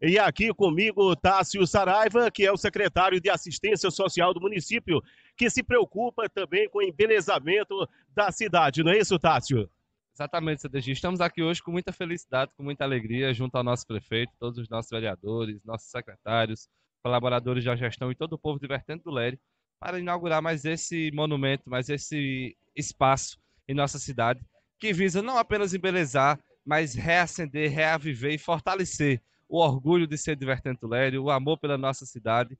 E aqui comigo Tássio Saraiva, que é o secretário de Assistência Social do município, que se preocupa também com o embelezamento da cidade, não é isso, Tássio? Exatamente, CDG. Estamos aqui hoje com muita felicidade, com muita alegria, junto ao nosso prefeito, todos os nossos vereadores, nossos secretários, colaboradores da gestão e todo o povo divertente do Lere, para inaugurar mais esse monumento, mais esse espaço em nossa cidade, que visa não apenas embelezar, mas reacender, reaviver e fortalecer o orgulho de ser divertente Lério, o amor pela nossa cidade